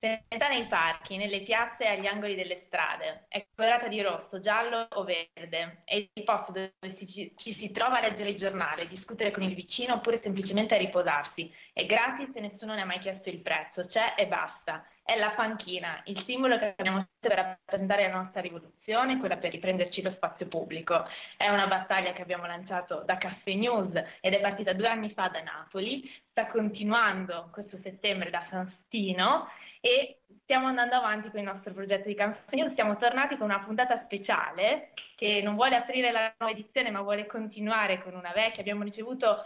Pianta nei parchi, nelle piazze e agli angoli delle strade. È colorata di rosso, giallo o verde. È il posto dove ci, ci, si trova a leggere il giornale, discutere con il vicino oppure semplicemente a riposarsi. È gratis e nessuno ne ha mai chiesto il prezzo. C'è e basta. È la panchina, il simbolo che abbiamo scelto per rappresentare la nostra rivoluzione, quella per riprenderci lo spazio pubblico. È una battaglia che abbiamo lanciato da Caffè News ed è partita due anni fa da Napoli, sta continuando questo settembre da San Stino e stiamo andando avanti con il nostro progetto di Campagna. Siamo tornati con una puntata speciale che non vuole aprire la nuova edizione ma vuole continuare con una vecchia. Abbiamo ricevuto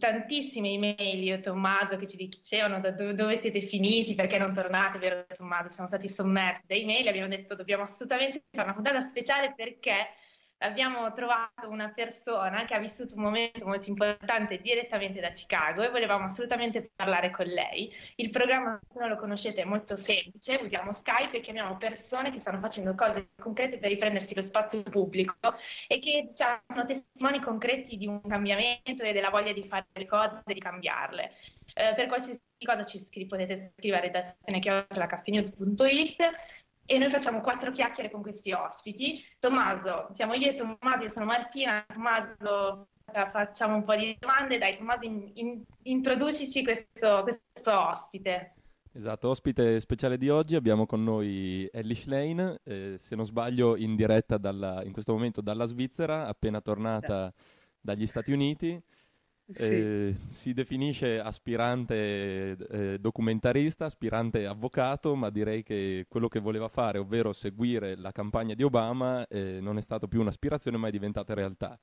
tantissime email io e Tommaso che ci dicevano da dove, dove siete finiti, perché non tornate, vero Tommaso? Siamo stati sommersi da email, abbiamo detto dobbiamo assolutamente fare una puntata speciale perché abbiamo trovato una persona che ha vissuto un momento molto importante direttamente da Chicago e volevamo assolutamente parlare con lei. Il programma, se non lo conoscete, è molto semplice, usiamo Skype e chiamiamo persone che stanno facendo cose concrete per riprendersi lo spazio pubblico e che diciamo, sono testimoni concreti di un cambiamento e della voglia di fare le cose e di cambiarle. Eh, per qualsiasi cosa ci scri- potete scrivere a redazione e noi facciamo quattro chiacchiere con questi ospiti. Tommaso, siamo io e Tommaso, io sono Martina, Tommaso facciamo un po' di domande, dai Tommaso in, in, introducici questo, questo, ospite. Esatto, ospite speciale di oggi abbiamo con noi Ellie Schlein, eh, se non sbaglio in diretta dalla, in questo momento dalla Svizzera, appena tornata sì. dagli Stati Uniti. Eh, si definisce aspirante eh, documentarista, aspirante avvocato, ma direi che quello che voleva fare, ovvero seguire la campagna di Obama, eh, non è stato più un'aspirazione, ma è diventata realtà.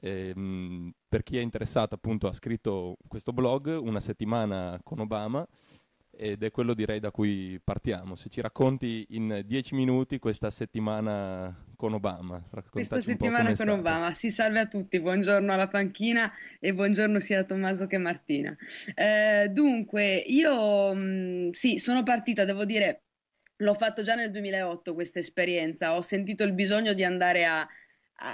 Mh, ehm, per chi è interessato, appunto, ha scritto questo blog, Una settimana con Obama, ed è quello direi da cui partiamo. Se ci racconti in dieci minuti questa settimana con Obama. Questa settimana con Obama. Si salve a tutti, buongiorno alla panchina e buongiorno sia a Tommaso che a Martina. Eh, dunque, io mm, sì, sono partita, devo dire, l'ho fatto già nel 2008 questa esperienza, ho sentito il bisogno di andare a,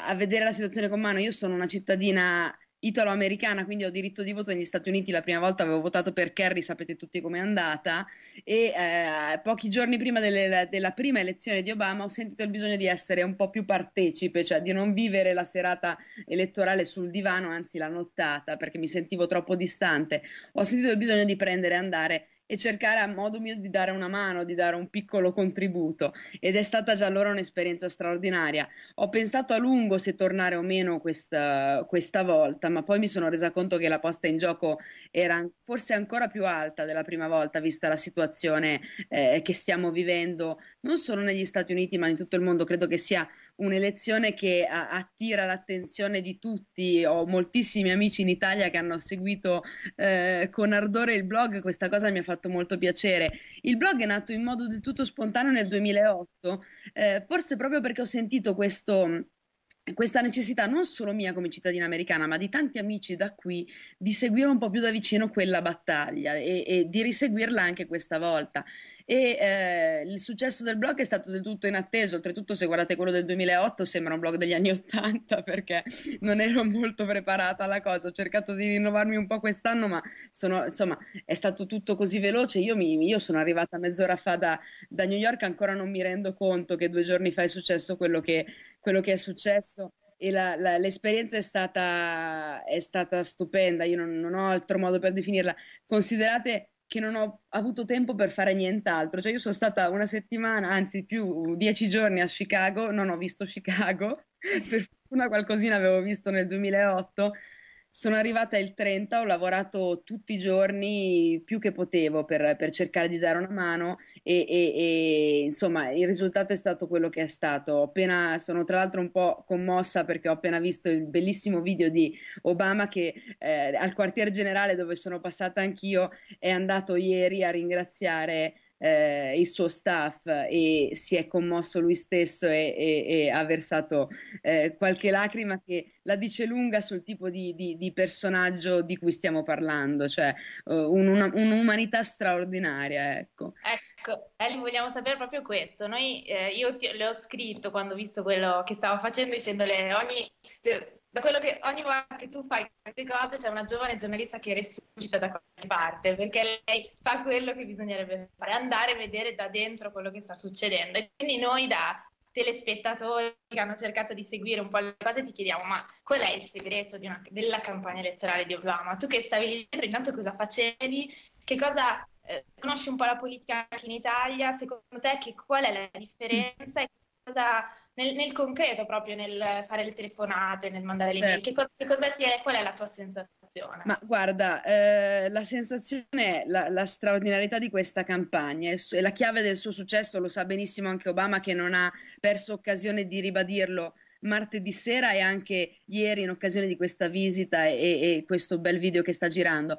a vedere la situazione con mano. Io sono una cittadina italo-americana, quindi ho diritto di voto negli Stati Uniti. La prima volta avevo votato per Kerry, sapete tutti com'è andata. E eh, pochi giorni prima delle, della prima elezione di Obama ho sentito il bisogno di essere un po' più partecipe, cioè di non vivere la serata elettorale sul divano, anzi la nottata, perché mi sentivo troppo distante. Ho sentito il bisogno di prendere e andare e cercare a modo mio di dare una mano, di dare un piccolo contributo ed è stata già allora un'esperienza straordinaria. Ho pensato a lungo se tornare o meno questa, questa volta, ma poi mi sono resa conto che la posta in gioco era forse ancora più alta della prima volta, vista la situazione eh, che stiamo vivendo, non solo negli Stati Uniti, ma in tutto il mondo. Credo che sia un'elezione che attira l'attenzione di tutti. Ho moltissimi amici in Italia che hanno seguito eh, con ardore il blog, questa cosa mi ha fatto fatto molto piacere. Il blog è nato in modo del tutto spontaneo nel 2008, eh, forse proprio perché ho sentito questo questa necessità non solo mia come cittadina americana, ma di tanti amici da qui, di seguire un po' più da vicino quella battaglia e, e di riseguirla anche questa volta. E eh, il successo del blog è stato del tutto inatteso, oltretutto se guardate quello del 2008 sembra un blog degli anni 80 perché non ero molto preparata alla cosa, ho cercato di rinnovarmi un po' quest'anno, ma sono, insomma è stato tutto così veloce, io, mi, io sono arrivata mezz'ora fa da, da New York, ancora non mi rendo conto che due giorni fa è successo quello che quello che è successo e la, la, l'esperienza è stata, è stata, stupenda, io non, non ho altro modo per definirla. Considerate che non ho avuto tempo per fare nient'altro. Cioè, io sono stata una settimana, anzi più dieci giorni a Chicago, non ho visto Chicago, per fortuna qualcosina avevo visto nel 2008, sono arrivata il 30, ho lavorato tutti i giorni più che potevo per, per cercare di dare una mano e, e, e, insomma il risultato è stato quello che è stato. appena, sono tra l'altro un po' commossa perché ho appena visto il bellissimo video di Obama che eh, al quartier generale dove sono passata anch'io è andato ieri a ringraziare eh, il suo staff e si è commosso lui stesso e, e, e ha versato eh, qualche lacrima che la dice lunga sul tipo di, di, di personaggio di cui stiamo parlando, cioè eh, un, una, un'umanità straordinaria. Ecco, ecco Ellie, vogliamo sapere proprio questo. Noi, eh, io ti, le ho scritto quando ho visto quello che stava facendo dicendole ogni da quello che ogni volta che tu fai queste cose c'è una giovane giornalista che resuscita da qualche parte perché lei fa quello che bisognerebbe fare, andare a vedere da dentro quello che sta succedendo. E quindi noi da telespettatori che hanno cercato di seguire un po' le cose ti chiediamo ma qual è il segreto una, della campagna elettorale di Obama? Tu che stavi lì dentro intanto cosa facevi? Che cosa eh, conosci un po' la politica anche in Italia? Secondo te che, qual è la differenza e cosa nel, nel, concreto, proprio nel fare le telefonate, nel mandare le certo. mail, che cosa, che cosa ti è, qual è la tua sensazione? Ma guarda, eh, la sensazione la, la, straordinarietà di questa campagna e la chiave del suo successo, lo sa benissimo anche Obama che non ha perso occasione di ribadirlo martedì sera e anche ieri in occasione di questa visita e, e questo bel video che sta girando.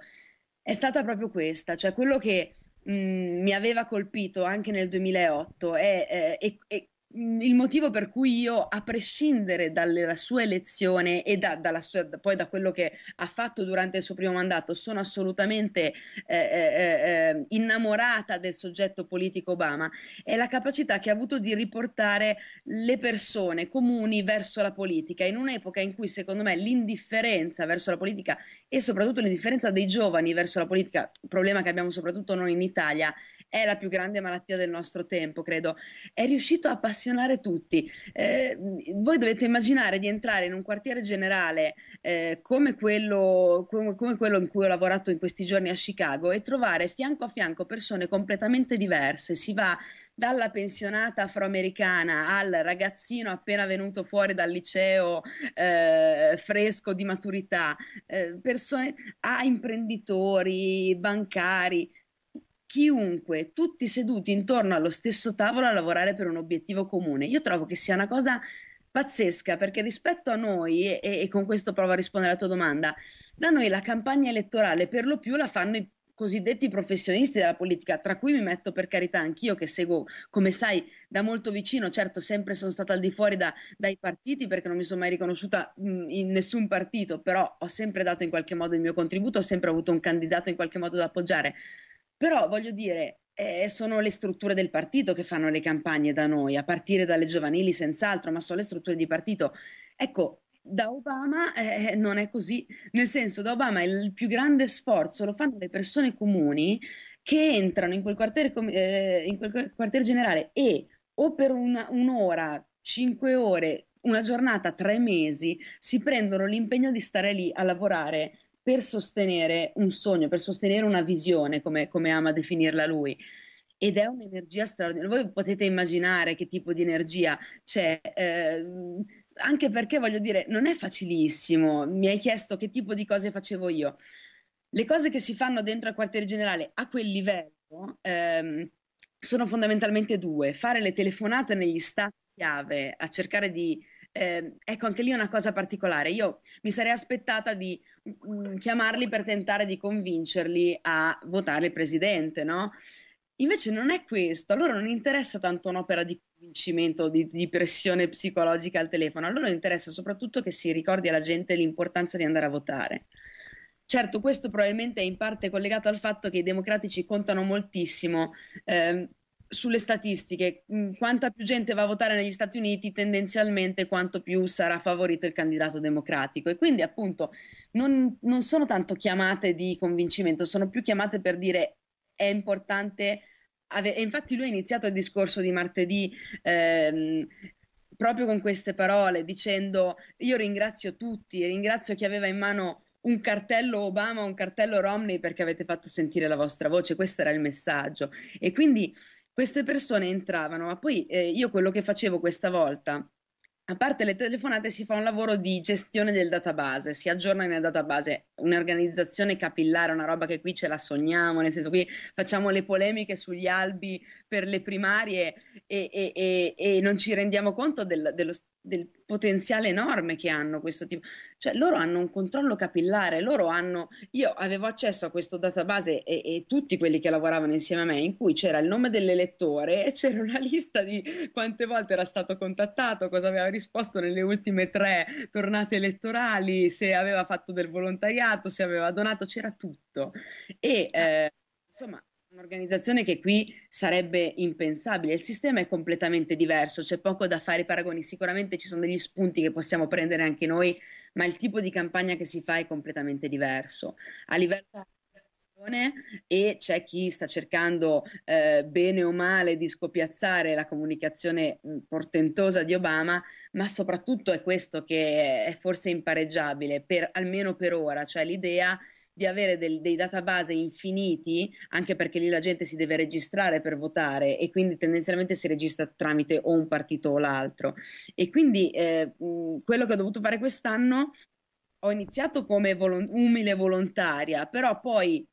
È stata proprio questa, cioè quello che mh, mm, mi aveva colpito anche nel 2008 è, è, è, è Mm, il motivo per cui io, a prescindere dalla sua elezione e da, sua, poi da quello che ha fatto durante il suo primo mandato, sono assolutamente eh eh, eh, eh, innamorata del soggetto politico Obama, è la capacità che ha avuto di riportare le persone comuni verso la politica, in un'epoca in cui secondo me l'indifferenza verso la politica e soprattutto l'indifferenza dei giovani verso la politica, problema che abbiamo soprattutto noi in Italia, è la più grande malattia del nostro tempo, credo, è riuscito a passare appassionare tutti. Eh, voi dovete immaginare di entrare in un quartiere generale eh, come, quello, come, come, quello, in cui ho lavorato in questi giorni a Chicago e trovare fianco a fianco persone completamente diverse. Si va dalla pensionata afroamericana al ragazzino appena venuto fuori dal liceo eh, fresco di maturità, eh, persone a imprenditori, bancari chiunque, tutti seduti intorno allo stesso tavolo a lavorare per un obiettivo comune. Io trovo che sia una cosa pazzesca perché rispetto a noi, e, e, con questo provo a rispondere alla tua domanda, da noi la campagna elettorale per lo più la fanno i cosiddetti professionisti della politica, tra cui mi metto per carità anch'io che seguo, come sai, da molto vicino, certo sempre sono stata al di fuori da, dai partiti perché non mi sono mai riconosciuta mm, in nessun partito, però ho sempre dato in qualche modo il mio contributo, ho sempre avuto un candidato in qualche modo da appoggiare, però voglio dire, eh, sono le strutture del partito che fanno le campagne da noi, a partire dalle giovanili senz'altro, ma sono le strutture di partito. Ecco, da Obama eh, non è così, nel senso da Obama il più grande sforzo lo fanno le persone comuni che entrano in quel quartiere, eh, in quel quartier generale e o per una, un'ora, cinque ore, una giornata, tre mesi, si prendono l'impegno di stare lì a lavorare per sostenere un sogno, per sostenere una visione, come, come ama definirla lui. Ed è un'energia straordinaria. Voi potete immaginare che tipo di energia c'è. Eh, anche perché voglio dire, non è facilissimo. Mi hai chiesto che tipo di cose facevo io. Le cose che si fanno dentro al quartiere generale a quel livello ehm, sono fondamentalmente due: fare le telefonate negli stati chiave a cercare di eh, ecco, anche lì è una cosa particolare. Io mi sarei aspettata di mh, mm, mm, chiamarli per tentare di convincerli a votare il presidente, no? Invece non è questo, a loro non interessa tanto un'opera di convincimento, di, di, pressione psicologica al telefono, a loro interessa soprattutto che si ricordi alla gente l'importanza di andare a votare. Certo, questo probabilmente è in parte collegato al fatto che i democratici contano moltissimo eh, sulle statistiche, mm, quanta più gente va a votare negli Stati Uniti, tendenzialmente quanto più sarà favorito il candidato democratico. E quindi appunto non, non sono tanto chiamate di convincimento, sono più chiamate per dire è importante. Ave- e infatti lui ha iniziato il discorso di martedì ehm, proprio con queste parole, dicendo io ringrazio tutti, ringrazio chi aveva in mano un cartello Obama, un cartello Romney perché avete fatto sentire la vostra voce, questo era il messaggio. E quindi queste persone entravano, ma poi eh, io quello che facevo questa volta, a parte le telefonate, si fa un lavoro di gestione del database, si aggiorna nel database un'organizzazione capillare, una roba che qui ce la sogniamo, nel senso qui facciamo le polemiche sugli albi per le primarie e, e, e, e non ci rendiamo conto del, dello, del, potenziale enorme che hanno questo tipo. Cioè loro hanno un controllo capillare, loro hanno... Io avevo accesso a questo database e, tutti quelli che lavoravano insieme a me in cui c'era il nome dell'elettore e c'era una lista di quante volte era stato contattato, cosa aveva risposto nelle ultime tre tornate elettorali, se aveva fatto del volontariato creato, se aveva donato, c'era tutto. E ah. eh, insomma, un'organizzazione che qui sarebbe impensabile. Il sistema è completamente diverso, c'è poco da fare i paragoni. Sicuramente ci sono degli spunti che possiamo prendere anche noi, ma il tipo di campagna che si fa è completamente diverso. A livello certo e c'è chi sta cercando eh, bene o male di scopiazzare la comunicazione mm, portentosa di Obama, ma soprattutto è questo che è forse impareggiabile, per, almeno per ora, cioè l'idea di avere del, dei database infiniti, anche perché lì la gente si deve registrare per votare e quindi tendenzialmente si registra tramite o un partito o l'altro. E quindi eh, mm, quello che ho dovuto fare quest'anno ho iniziato come volon- umile volontaria, però poi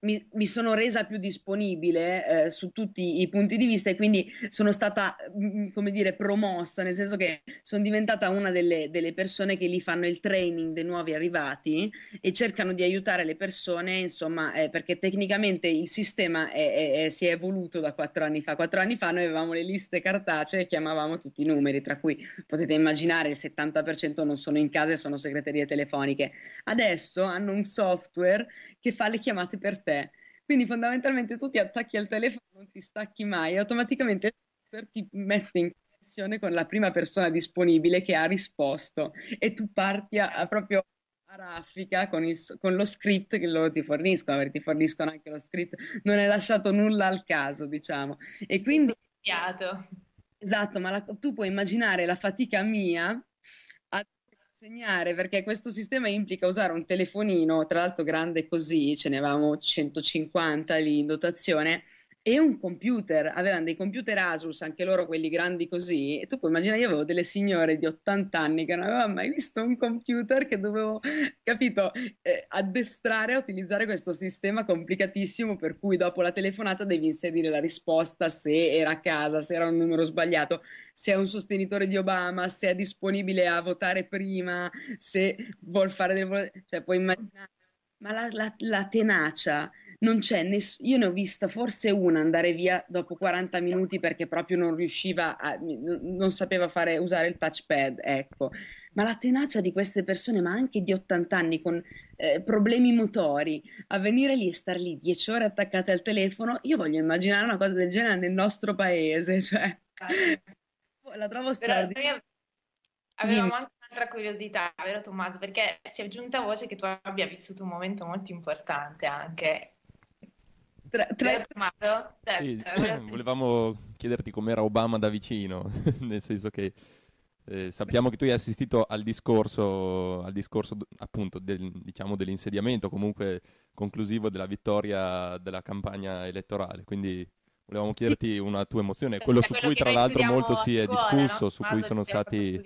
mi, mi, sono resa più disponibile eh, su tutti i punti di vista e quindi sono stata, mh, mm, mm, come dire, promossa, nel senso che sono diventata una delle, delle, persone che lì fanno il training dei nuovi arrivati e cercano di aiutare le persone, insomma, eh, perché tecnicamente il sistema è, è, è, si è evoluto da quattro anni fa. Quattro anni fa noi avevamo le liste cartacee e chiamavamo tutti i numeri, tra cui potete immaginare il 70% non sono in casa e sono segreterie telefoniche. Adesso hanno un software che fa le chiamate per te. Quindi fondamentalmente tu ti attacchi al telefono, non ti stacchi mai e automaticamente ti mette in connessione con la prima persona disponibile che ha risposto e tu parti a, a proprio a raffica con, il, con, lo script che loro ti forniscono, perché ti forniscono anche lo script, non è lasciato nulla al caso, diciamo. E quindi... Esatto, ma la, tu puoi immaginare la fatica mia insegnare perché questo sistema implica usare un telefonino, tra l'altro grande così, ce ne avevamo 150 lì in dotazione, e un computer, avevano dei computer Asus, anche loro quelli grandi così, e tu puoi immaginare, io avevo delle signore di 80 anni che non avevano mai visto un computer che dovevo, capito, eh, addestrare a utilizzare questo sistema complicatissimo per cui dopo la telefonata devi inserire la risposta se era a casa, se era un numero sbagliato, se è un sostenitore di Obama, se è disponibile a votare prima, se vuol fare delle... cioè puoi immaginare ma la, la, la tenacia non c'è ness- io ne ho vista forse una andare via dopo 40 minuti perché proprio non riusciva a, non sapeva fare, usare il touchpad, ecco. Ma la tenacia di queste persone, ma anche di 80 anni con eh, problemi motori, a venire lì e star lì 10 ore attaccate al telefono, io voglio immaginare una cosa del genere nel nostro paese, cioè. Esatto. La trovo straordinaria. Avevamo anche un'altra curiosità, vero Tommaso? Perché ci è giunta voce che tu abbia vissuto un momento molto importante anche. Tra, tra... Tommaso? Certo, sì, volevamo chiederti com'era Obama da vicino, nel senso che eh, sappiamo che tu hai assistito al discorso, al discorso appunto del, diciamo, dell'insediamento, comunque conclusivo della vittoria della campagna elettorale, quindi Volevamo chiederti una tua emozione, cioè, quello cioè, su quello cui tra l'altro molto si è scuola, discusso, no? su cui sono stati...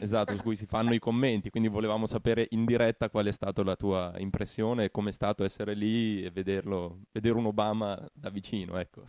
Esatto, su cui si fanno i commenti, quindi volevamo sapere in diretta qual è stata la tua impressione, com'è stato essere lì e vederlo, vedere un Obama da vicino, ecco.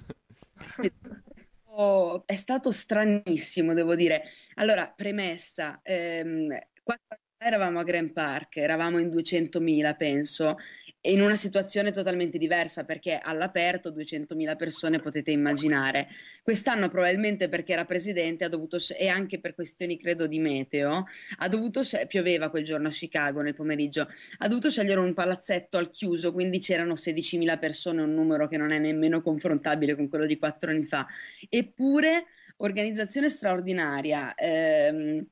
Oh, è stato stranissimo, devo dire. Allora, premessa, ehm, quattro eravamo a Grand Park, eravamo in 200.000, penso, in una situazione totalmente diversa perché all'aperto 200.000 persone potete immaginare. Quest'anno probabilmente perché era presidente ha dovuto e anche per questioni credo di meteo, ha dovuto pioveva quel giorno a Chicago nel pomeriggio, ha dovuto scegliere un palazzetto al chiuso, quindi c'erano 16.000 persone, un numero che non è nemmeno confrontabile con quello di quattro anni fa. Eppure organizzazione straordinaria. Eh,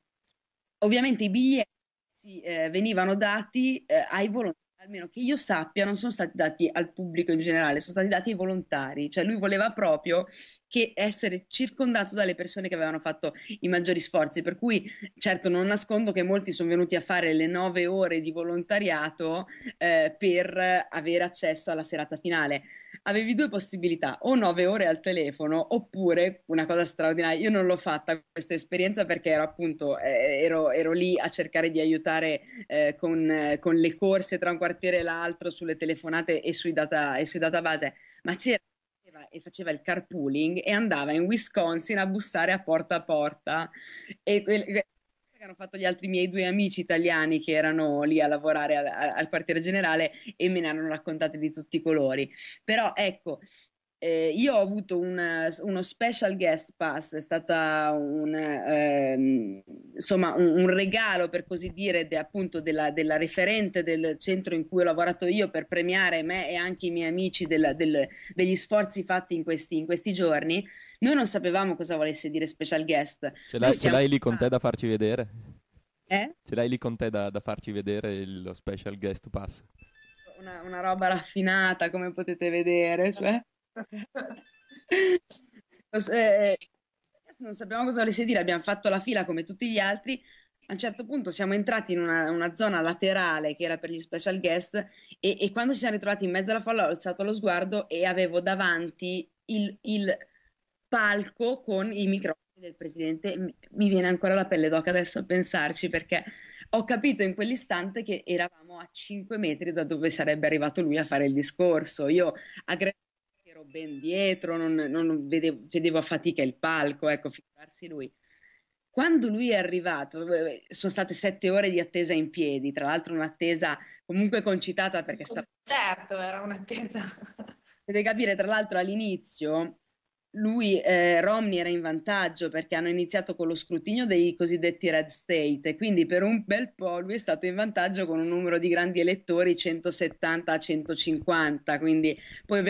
ovviamente i biglietti eh, venivano dati eh, ai volontari Almeno che io sappia, non sono stati dati al pubblico in generale, sono stati dati ai volontari. Cioè, lui voleva proprio che essere circondato dalle persone che avevano fatto i maggiori sforzi. Per cui, certo, non nascondo che molti sono venuti a fare le nove ore di volontariato eh, per avere accesso alla serata finale avevi due possibilità, o nove ore al telefono, oppure una cosa straordinaria, io non l'ho fatta questa esperienza perché ero appunto, eh, ero, ero, lì a cercare di aiutare eh, con, eh, con, le corse tra un quartiere e l'altro, sulle telefonate e sui, data, e sui database, ma c'era e faceva il carpooling e andava in Wisconsin a bussare a porta a porta e, che hanno fatto gli altri miei due amici italiani che erano lì a lavorare al, al quartiere generale e me ne hanno raccontate di tutti i colori. Però ecco, eh, io ho avuto una, eh, uno special guest pass, è stata un, ehm, un, un, regalo per così dire de, appunto della, della, referente del centro in cui ho lavorato io per premiare me e anche i miei amici della, del, degli sforzi fatti in questi, in questi, giorni. Noi non sapevamo cosa volesse dire special guest. Ce, l'hai, ce l'hai lì con te da farci vedere? Eh? Ce l'hai lì con te da, da farci vedere lo special guest pass? Una, una roba raffinata, come potete vedere. Cioè eh, eh non sappiamo cosa volesse dire, abbiamo fatto la fila come tutti gli altri. A un certo punto siamo entrati in una, una zona laterale che era per gli special guest e, e, quando ci siamo ritrovati in mezzo alla folla ho alzato lo sguardo e avevo davanti il, il palco con i microfoni del presidente. Mi, viene ancora la pelle d'oca adesso a pensarci perché ho capito in quell'istante che eravamo a 5 metri da dove sarebbe arrivato lui a fare il discorso. Io a ero ben dietro, non, non vedevo, vedevo, a fatica il palco, ecco, figurarsi lui. Quando lui è arrivato, eh, eh, sono state sette ore di attesa in piedi, tra l'altro un'attesa comunque concitata perché sta... Certo, era un'attesa. Potete capire, tra l'altro all'inizio lui, eh, Romney era in vantaggio perché hanno iniziato con lo scrutinio dei cosiddetti red state quindi per un bel po' lui è stato in vantaggio con un numero di grandi elettori 170 a 150, quindi poi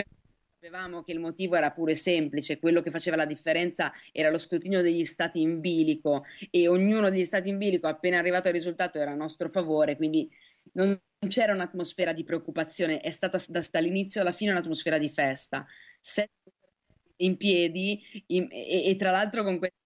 Sapevamo che il motivo era pure semplice, quello che faceva la differenza era lo scrutinio degli stati in bilico e ognuno degli stati in bilico appena arrivato al risultato era a nostro favore, quindi non c'era un'atmosfera di preoccupazione, è stata da, dall'inizio alla fine un'atmosfera di festa. Sette in piedi in, e, e, tra l'altro con questa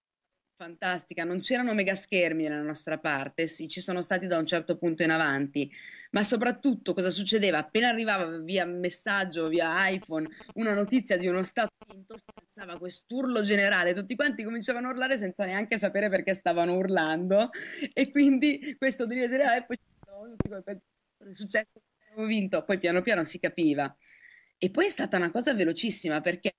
Fantastica, non c'erano mega schermi nella nostra parte, sì, ci sono stati da un certo punto in avanti, ma soprattutto cosa succedeva? Appena arrivava via messaggio, via iPhone, una notizia di uno stato vinto, stanzava quest'urlo generale, tutti quanti cominciavano a urlare senza neanche sapere perché stavano urlando e quindi questo delirio generale poi tutti come è successo, abbiamo vinto, poi piano piano si capiva. E poi è stata una cosa velocissima perché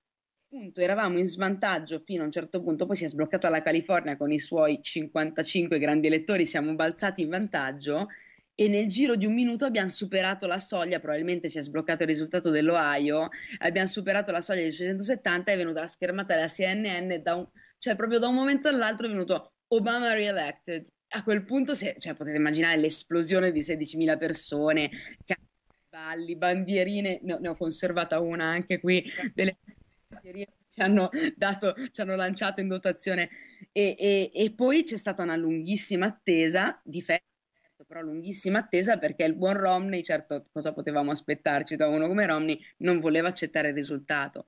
appunto eravamo in svantaggio fino a un certo punto, poi si è sbloccata la California con i suoi 55 grandi elettori, siamo balzati in vantaggio e nel giro di un minuto abbiamo superato la soglia, probabilmente si è sbloccato il risultato dell'Ohio, abbiamo superato la soglia di 670, e è venuta la schermata della CNN, da un, cioè proprio da un momento all'altro è venuto Obama re-elected. A quel punto se, cioè, potete immaginare l'esplosione di 16.000 persone, balli, bandierine, ne ho, ne ho conservata una anche qui, delle ci hanno, dato, ci hanno lanciato in dotazione. E, e, e poi c'è stata una lunghissima attesa di festa però lunghissima attesa perché il buon Romney, certo cosa potevamo aspettarci da uno come Romney, non voleva accettare il risultato.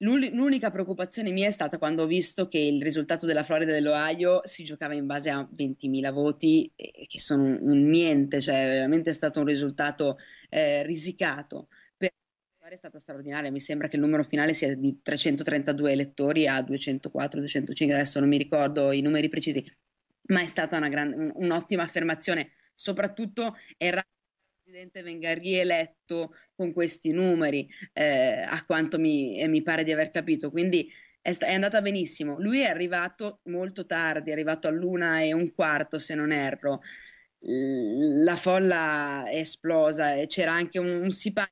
L'unica preoccupazione mia è stata quando ho visto che il risultato della Florida e dell'Ohio si giocava in base a 20.000 voti, eh, che sono un, niente, cioè veramente è stato un risultato eh, risicato è stata straordinaria, mi sembra che il numero finale sia di 332 elettori a 204, 205, adesso non mi ricordo i numeri precisi, ma è stata grande, un'ottima affermazione, soprattutto è raro che il presidente venga rieletto con questi numeri, eh, a quanto mi, eh, mi, pare di aver capito, quindi è, sta, è, andata benissimo. Lui è arrivato molto tardi, è arrivato all'una e un quarto se non erro, la folla è esplosa e eh, c'era anche un, un sipario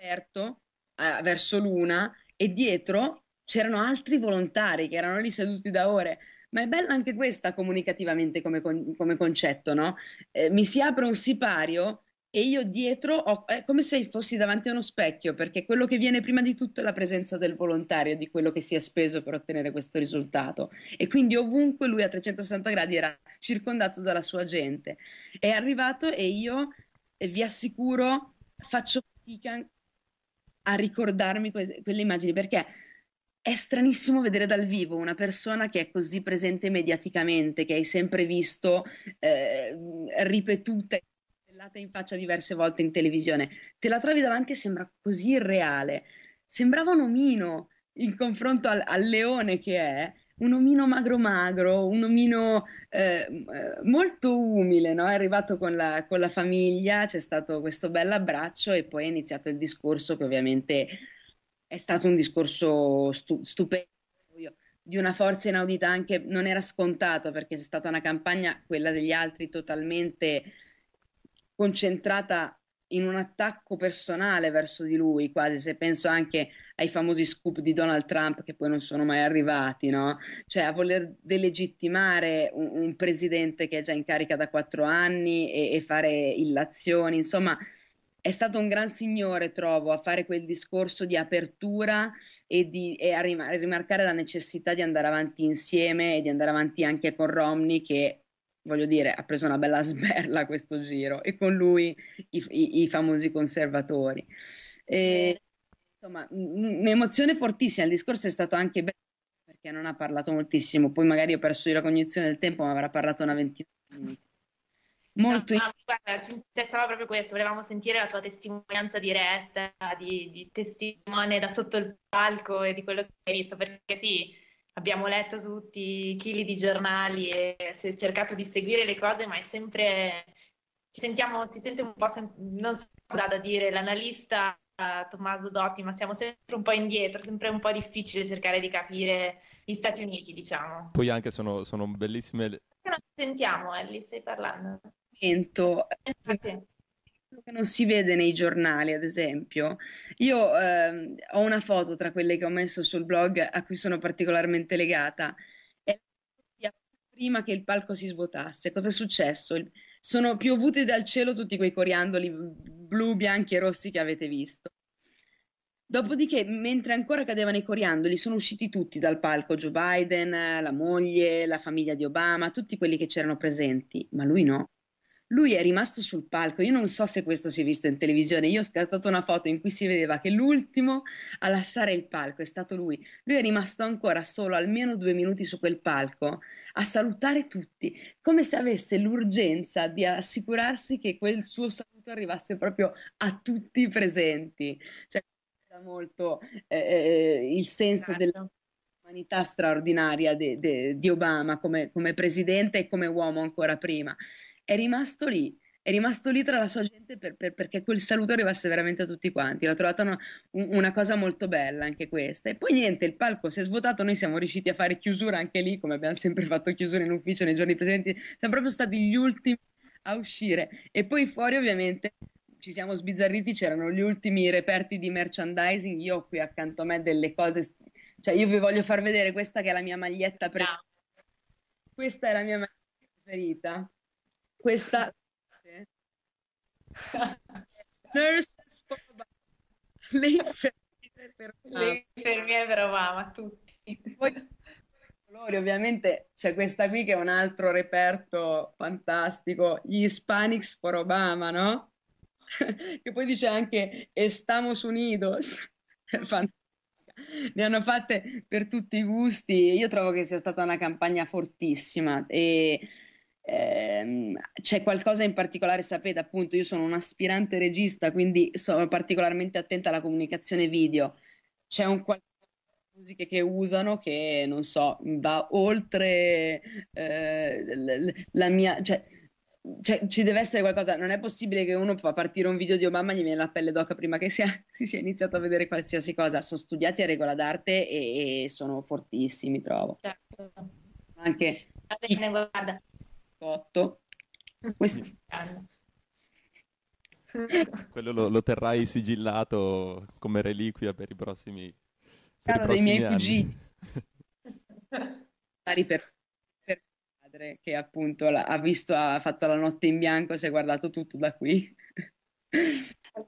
aperto eh, verso l'una e dietro c'erano altri volontari che erano lì seduti da ore. Ma è bella anche questa comunicativamente come, con, come concetto, no? Eh, mi si apre un sipario e io dietro ho, è come se fossi davanti a uno specchio, perché quello che viene prima di tutto è la presenza del volontario, di quello che si è speso per ottenere questo risultato. E quindi ovunque lui a 360 gradi era circondato dalla sua gente. È arrivato e io, eh, vi assicuro, faccio fatica a ricordarmi que- quelle immagini perché è stranissimo vedere dal vivo una persona che è così presente mediaticamente, che hai sempre visto eh, ripetuta in faccia diverse volte in televisione. Te la trovi davanti e sembra così irreale. Sembrava un omino in confronto al, al leone che è, un omino magro magro, un omino ehm, eh, molto umile, no? è arrivato con la, con la, famiglia, c'è stato questo bel abbraccio e poi è iniziato il discorso che ovviamente è stato un discorso stu- stupendo, di una forza inaudita anche, non era scontato perché è stata una campagna, quella degli altri, totalmente concentrata in un attacco personale verso di lui, quasi se penso anche ai famosi scoop di Donald Trump che poi non sono mai arrivati, no? Cioè a voler delegittimare un, un presidente che è già in carica da quattro anni e, e fare illazioni, insomma è stato un gran signore, trovo, a fare quel discorso di apertura e, di, e a rimarcare la necessità di andare avanti insieme e di andare avanti anche con Romney, che voglio dire, ha preso una bella sberla questo giro e con lui i, i, i famosi conservatori. E, eh. insomma, un'emozione fortissima, il discorso è stato anche bello perché non ha parlato moltissimo, poi magari ho perso io la cognizione del tempo, ma avrà parlato una ventina di minuti. Molto no, no, guarda, ci interessava proprio questo, volevamo sentire la tua testimonianza diretta di, di testimone da sotto il palco e di quello che hai visto, perché sì, abbiamo letto tutti i chili di giornali e si è cercato di seguire le cose, ma è sempre, ci sentiamo, si sente un po', non so da dire, l'analista eh, Tommaso Dotti, ma siamo sempre un po' indietro, sempre un po' difficile cercare di capire gli Stati Uniti, diciamo. Poi anche sono, sono bellissime... Non sentiamo, Ellie, stai parlando. Sento. Eh, sì che non si vede nei giornali, ad esempio. Io ehm, ho una foto tra quelle che ho messo sul blog a cui sono particolarmente legata. È prima che il palco si svuotasse. Cosa è successo? Sono piovuti dal cielo tutti quei coriandoli blu, bianchi e rossi che avete visto. Dopodiché, mentre ancora cadevano i coriandoli, sono usciti tutti dal palco: Joe Biden, la moglie, la famiglia di Obama, tutti quelli che c'erano presenti, ma lui no lui è rimasto sul palco, io non so se questo si è visto in televisione, io ho scattato una foto in cui si vedeva che l'ultimo a lasciare il palco è stato lui. Lui è rimasto ancora solo almeno due minuti su quel palco a salutare tutti, come se avesse l'urgenza di assicurarsi che quel suo saluto arrivasse proprio a tutti i presenti. Cioè, molto eh, eh, il senso esatto. della certo. umanità straordinaria de, de, di Obama come, come presidente e come uomo ancora prima è rimasto lì, è rimasto lì tra la sua gente per, per, perché quel saluto arrivasse veramente a tutti quanti. L'ho trovata una, una, cosa molto bella anche questa. E poi niente, il palco si è svuotato, noi siamo riusciti a fare chiusura anche lì, come abbiamo sempre fatto chiusura in ufficio nei giorni presenti. siamo proprio stati gli ultimi a uscire. E poi fuori ovviamente ci siamo sbizzarriti, c'erano gli ultimi reperti di merchandising, io ho qui accanto a me delle cose, cioè io vi voglio far vedere questa che è la mia maglietta preferita. Questa è la mia maglietta preferita questa nurses for le infermiere per Obama. Le infermiere per Obama, tutti. Poi, colori, ovviamente c'è questa qui che è un altro reperto fantastico, gli Hispanics for Obama, no? che poi dice anche Estamos Unidos. ne hanno fatte per tutti i gusti. Io trovo che sia stata una campagna fortissima e ehm, c'è qualcosa in particolare, sapete appunto, io sono un aspirante regista, quindi sono particolarmente attenta alla comunicazione video. C'è un qualcosa musiche che usano che non so, va oltre eh, la mia, cioè, cioè, ci deve essere qualcosa, non è possibile che uno fa partire un video di Obama e gli viene la pelle d'oca prima che sia, si sia iniziato a vedere qualsiasi cosa. Sono studiati a regola d'arte e, e sono fortissimi, trovo. Certo. Anche... Va bene, guarda cotto. Questo... Quello lo, lo, terrai sigillato come reliquia per i prossimi, per Caro, i prossimi dei miei anni. cugini. per, per padre che appunto ha visto, ha fatto la notte in bianco, si è guardato tutto da qui.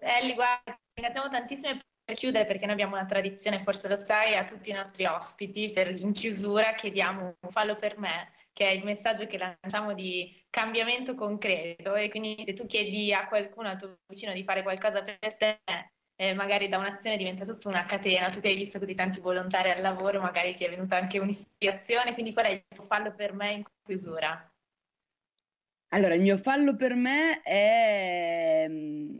Ellie, guarda, ringraziamo tantissimo per chiudere, perché noi abbiamo una tradizione, forse lo sai, a tutti i nostri ospiti, per, in chiusura chiediamo un fallo per me che è il messaggio che lanciamo di cambiamento concreto e quindi se tu chiedi a qualcuno, al tuo vicino di fare qualcosa per te, eh, magari da un'azione diventa tutta una catena, tu che hai visto così tanti volontari al lavoro, magari ti è venuta anche un'ispirazione, quindi qual è il tuo fallo per me in chiusura? Allora, il mio fallo per me è mm,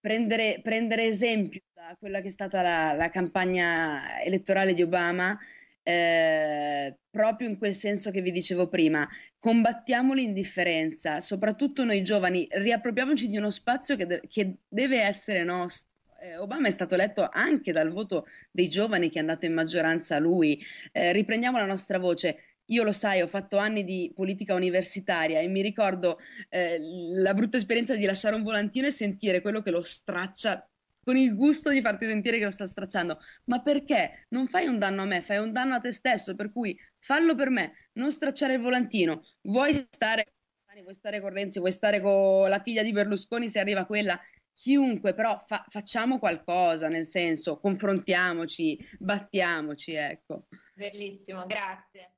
prendere, prendere esempio da quella che è stata la, la campagna elettorale di Obama, eh, proprio in quel senso che vi dicevo prima, combattiamo l'indifferenza, soprattutto noi giovani, riappropriamoci di uno spazio che, de- che deve essere nostro. Eh, Obama è stato eletto anche dal voto dei giovani che è andato in maggioranza a lui. Eh, riprendiamo la nostra voce. Io lo sai, ho fatto anni di politica universitaria e mi ricordo eh, la brutta esperienza di lasciare un volantino e sentire quello che lo straccia con il gusto di farti sentire che lo sta stracciando. Ma perché? Non fai un danno a me, fai un danno a te stesso, per cui fallo per me, non stracciare il volantino. Vuoi stare vuoi stare con Renzi, vuoi stare con la figlia di Berlusconi se arriva quella. Chiunque, però fa- facciamo qualcosa, nel senso, confrontiamoci, battiamoci, ecco. Bellissimo, grazie.